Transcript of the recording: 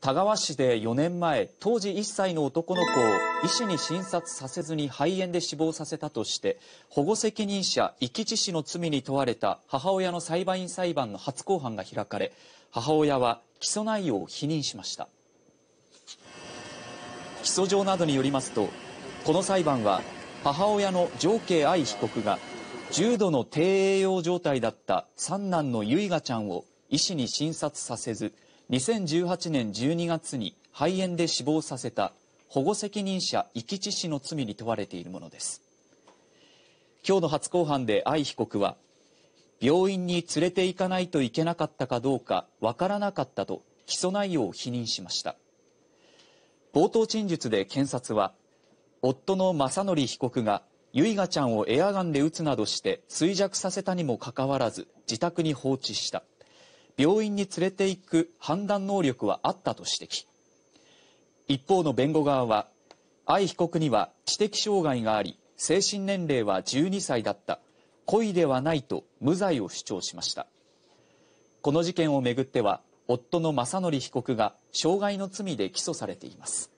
田川市で4年前、当時1歳の男の子を医師に診察させずに肺炎で死亡させたとして、保護責任者遺棄致死の罪に問われた母親の裁判員裁判の初公判が開かれ、母親は起訴内容を否認しました。起訴状などによりますと、この裁判は母親の常慶愛被告が重度の低栄養状態だった三男の結賀ちゃんを医師に診察させず、2018年12月に肺炎で死亡させた保護責任者遺棄致死の罪に問われているものです今日の初公判で藍被告は病院に連れて行かないといけなかったかどうかわからなかったと起訴内容を否認しました冒頭陳述で検察は夫の正則被告が唯雅ちゃんをエアガンで撃つなどして衰弱させたにもかかわらず自宅に放置した病院に連れて行く判断能力はあったと指摘一方の弁護側は愛被告には知的障害があり精神年齢は12歳だった故意ではないと無罪を主張しましたこの事件をめぐっては夫の正則被告が傷害の罪で起訴されています